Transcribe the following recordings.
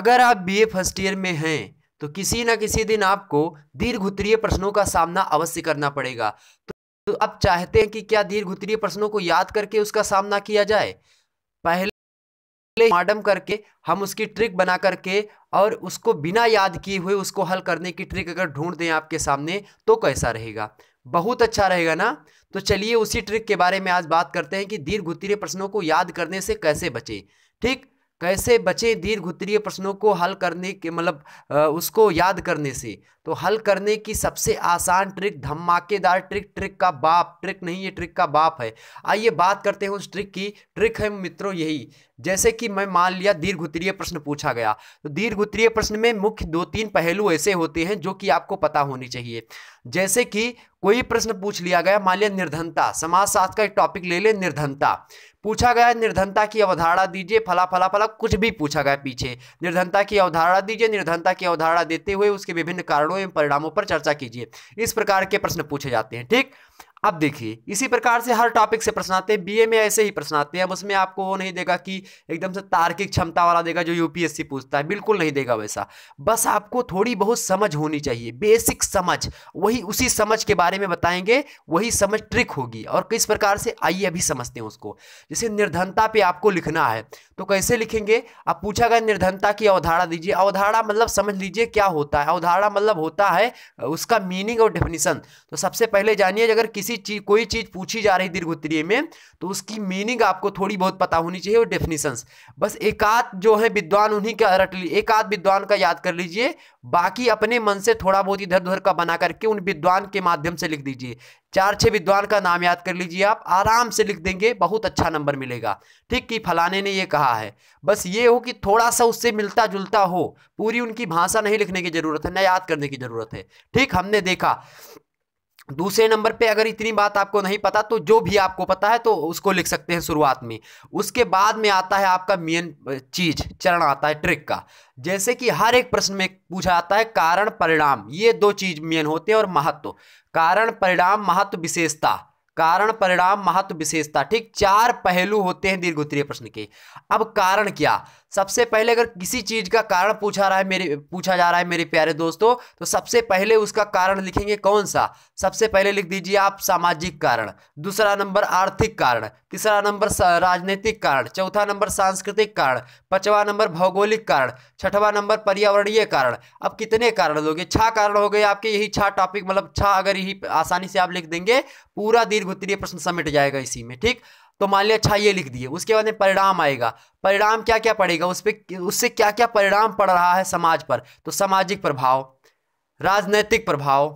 अगर आप BA first year में हैं तो किसी ना किसी दिन आपको दीर्घ उत्तरीय प्रश्नों का सामना अवश्य करना पड़ेगा तो, आप चाहते हैं कि क्या दीर्घ उत्तरीय प्रश्नों को याद करके उसका सामना किया जाए पहले माडम करके हम उसकी ट्रिक बना करके और उसको बिना याद किए हुए उसको हल करने की ट्रिक अगर ढूंढ दें आपके सामने तो कैसा रहेगा बहुत अच्छा रहेगा ना तो चलिए उसी ट्रिक के बारे में आज बात करते हैं कि दीर्घ उत्तरीय प्रश्नों को याद करने से कैसे बचें ठीक कैसे बचे दीर्घ उत्तरीय प्रश्नों को हल करने के मतलब उसको याद करने से तो हल करने की सबसे आसान ट्रिक धमाकेदार ट्रिक ट्रिक का बाप ट्रिक नहीं ये ट्रिक का बाप है आइए बात करते हैं उस ट्रिक की ट्रिक है मित्रों यही जैसे कि मैं मान लिया दीर्घ उत्तरीय प्रश्न पूछा गया तो दीर्घ उत्तरीय प्रश्न में मुख्य दो तीन पहलू ऐसे होते हैं जो कि आपको पता होनी चाहिए जैसे कि कोई प्रश्न पूछ लिया गया मान लिया निर्धनता शास्त्र का एक टॉपिक ले ले निर्धनता पूछा गया निर्धनता की अवधारणा दीजिए फला फला फला कुछ भी पूछा गया पीछे निर्धनता की अवधारणा दीजिए निर्धनता की अवधारणा देते हुए उसके विभिन्न कारणों एवं परिणामों पर चर्चा कीजिए इस प्रकार के प्रश्न पूछे जाते हैं ठीक अब देखिए इसी प्रकार से हर टॉपिक से प्रश्न आते हैं बीए में ऐसे ही प्रश्न आते हैं अब उसमें आपको वो नहीं देगा कि एकदम से तार्किक क्षमता वाला देगा जो यूपीएससी पूछता है बिल्कुल नहीं देगा वैसा बस आपको थोड़ी बहुत समझ होनी चाहिए बेसिक समझ वही उसी समझ के बारे में बताएंगे वही समझ ट्रिक होगी और किस प्रकार से आइए अभी समझते हैं उसको जैसे निर्धनता पे आपको लिखना है तो कैसे लिखेंगे अब पूछा गया निर्धनता की अवधारणा दीजिए अवधारणा मतलब समझ लीजिए क्या होता है अवधारणा मतलब होता है उसका मीनिंग और डेफिनेशन तो सबसे पहले जानिए अगर किसी किसी चीज कोई चीज पूछी जा रही दीर्घ उत्तरीय में तो उसकी मीनिंग आपको थोड़ी बहुत पता होनी चाहिए और डेफिनेशंस बस एकाध जो है विद्वान उन्हीं का रट ली एकाध विद्वान का याद कर लीजिए बाकी अपने मन से थोड़ा बहुत इधर उधर का बना करके उन विद्वान के माध्यम से लिख दीजिए चार छह विद्वान का नाम याद कर लीजिए आप आराम से लिख देंगे बहुत अच्छा नंबर मिलेगा ठीक कि फलाने ने ये कहा है बस ये हो कि थोड़ा सा उससे मिलता जुलता हो पूरी उनकी भाषा नहीं लिखने की ज़रूरत है न याद करने की ज़रूरत है ठीक हमने देखा दूसरे नंबर पे अगर इतनी बात आपको नहीं पता तो जो भी आपको पता है तो उसको लिख सकते हैं शुरुआत में उसके बाद में आता है आपका मेन चीज चरण आता है ट्रिक का जैसे कि हर एक प्रश्न में पूछा जाता है कारण परिणाम ये दो चीज मेन होते हैं और महत्व कारण परिणाम महत्व विशेषता कारण परिणाम महत्व विशेषता ठीक चार पहलू होते हैं दीर्घोत्तरीय प्रश्न के अब कारण क्या सबसे पहले अगर किसी चीज़ का कारण पूछा रहा है मेरे पूछा जा रहा है मेरे प्यारे दोस्तों तो सबसे पहले उसका कारण लिखेंगे कौन सा सबसे पहले लिख दीजिए आप सामाजिक कारण दूसरा नंबर आर्थिक कारण तीसरा नंबर राजनीतिक कारण चौथा नंबर सांस्कृतिक कारण पांचवा नंबर भौगोलिक कारण छठवा नंबर पर्यावरणीय कारण अब कितने कारण लोगे छह कारण हो गए आपके यही छह टॉपिक मतलब छह अगर यही आसानी से आप लिख देंगे पूरा दीर्घ उत्तरीय प्रश्न समेट जाएगा इसी में ठीक तो मान लिया अच्छा ये लिख दिए उसके बाद में परिणाम आएगा परिणाम क्या क्या पड़ेगा उस पर उससे क्या क्या परिणाम पड़ रहा है समाज पर तो सामाजिक प्रभाव राजनैतिक प्रभाव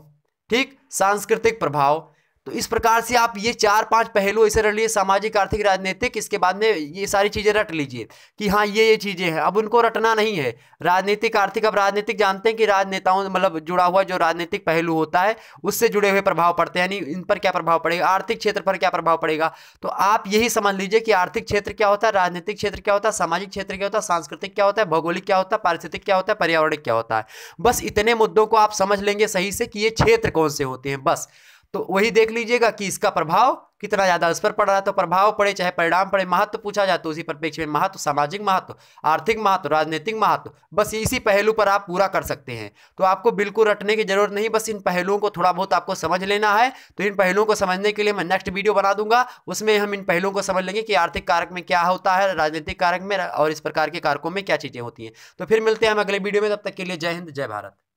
ठीक सांस्कृतिक प्रभाव तो इस प्रकार से आप ये चार पांच पहलू इसे रख लीजिए सामाजिक आर्थिक राजनीतिक इसके बाद में ये सारी चीज़ें रट लीजिए कि हाँ ये ये चीज़ें हैं अब उनको रटना नहीं है राजनीतिक आर्थिक अब राजनीतिक जानते हैं कि राजनेताओं मतलब जुड़ा हुआ जो राजनीतिक पहलू होता है उससे जुड़े हुए प्रभाव पड़ते हैं यानी इन पर क्या प्रभाव पड़ेगा आर्थिक क्षेत्र पर क्या प्रभाव पड़ेगा तो आप यही समझ लीजिए कि आर्थिक क्षेत्र क्या होता है राजनीतिक क्षेत्र क्या होता है सामाजिक क्षेत्र क्या होता है सांस्कृतिक क्या होता है भौगोलिक क्या होता है पारिस्थितिक क्या होता है पर्यावरणिक क्या होता है बस इतने मुद्दों को आप समझ लेंगे सही से कि ये क्षेत्र कौन से होते हैं बस तो वही देख लीजिएगा कि इसका प्रभाव कितना ज़्यादा उस पर पड़ रहा है तो प्रभाव पड़े चाहे परिणाम पड़े महत्व तो पूछा जाए तो उसी परिप्रेक्ष्य में महत्व तो, सामाजिक महत्व तो, आर्थिक महत्व राजनीतिक महत्व बस इसी पहलू पर आप पूरा कर सकते हैं तो आपको बिल्कुल रटने की जरूरत नहीं बस इन पहलुओं को थोड़ा बहुत आपको समझ लेना है तो इन पहलुओं को समझने के लिए मैं नेक्स्ट वीडियो बना दूंगा उसमें हम इन पहलुओं को समझ लेंगे कि आर्थिक कारक में क्या होता है राजनीतिक कारक में और इस प्रकार के कारकों में क्या चीज़ें होती हैं तो फिर मिलते हैं हम अगले वीडियो में तब तक के लिए जय हिंद जय भारत